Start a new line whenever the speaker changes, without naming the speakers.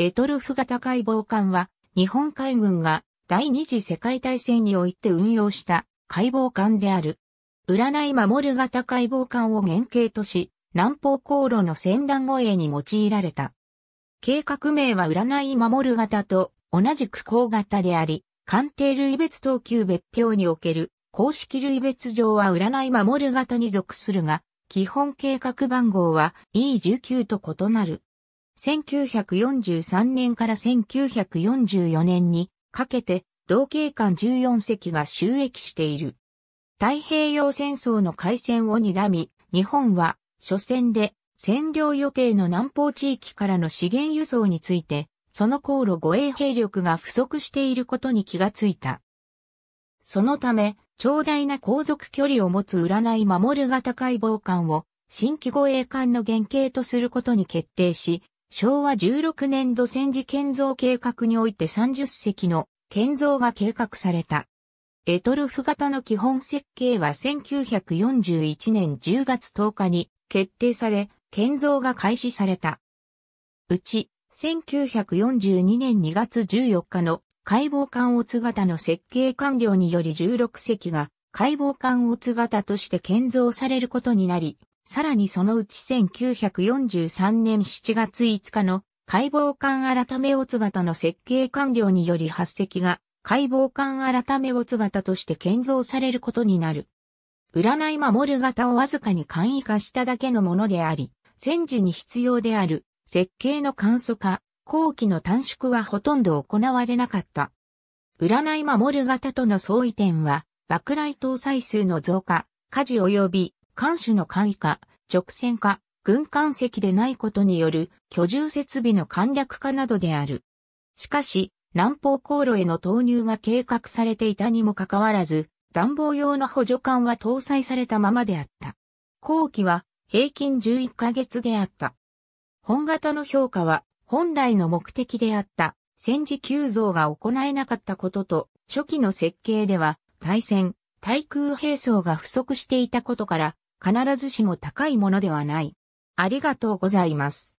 エトルフ型解剖艦は、日本海軍が第二次世界大戦において運用した解剖艦である。占い守る型解剖艦を原型とし、南方航路の船団護衛に用いられた。計画名は占い守る型と同じく高型であり、艦艇類別等級別表における公式類別上は占い守る型に属するが、基本計画番号は E19 と異なる。1943年から1944年にかけて同警官14隻が収益している。太平洋戦争の開戦を睨み、日本は初戦で占領予定の南方地域からの資源輸送について、その航路護衛兵力が不足していることに気がついた。そのため、長大な航続距離を持つ占い守る型解剖艦を新規護衛艦の原型とすることに決定し、昭和16年度戦時建造計画において30隻の建造が計画された。エトルフ型の基本設計は1941年10月10日に決定され、建造が開始された。うち、1942年2月14日の解剖艦オツ型の設計完了により16隻が解剖艦オツ型として建造されることになり、さらにそのうち1943年7月5日の解剖艦改めオツ型の設計完了により発石が解剖艦改めオツ型として建造されることになる。占い守る型をわずかに簡易化しただけのものであり、戦時に必要である設計の簡素化、後期の短縮はほとんど行われなかった。占い守る型との相違点は、爆雷搭載数の増加、火事及び艦首の簡易化、直線化、軍艦籍でないことによる居住設備の簡略化などである。しかし、南方航路への投入が計画されていたにもかかわらず、暖房用の補助艦は搭載されたままであった。後期は平均11ヶ月であった。本型の評価は本来の目的であった戦時急増が行えなかったことと、初期の設計では対戦、対空兵装が不足していたことから、必ずしも高いものではない。ありがとうございます。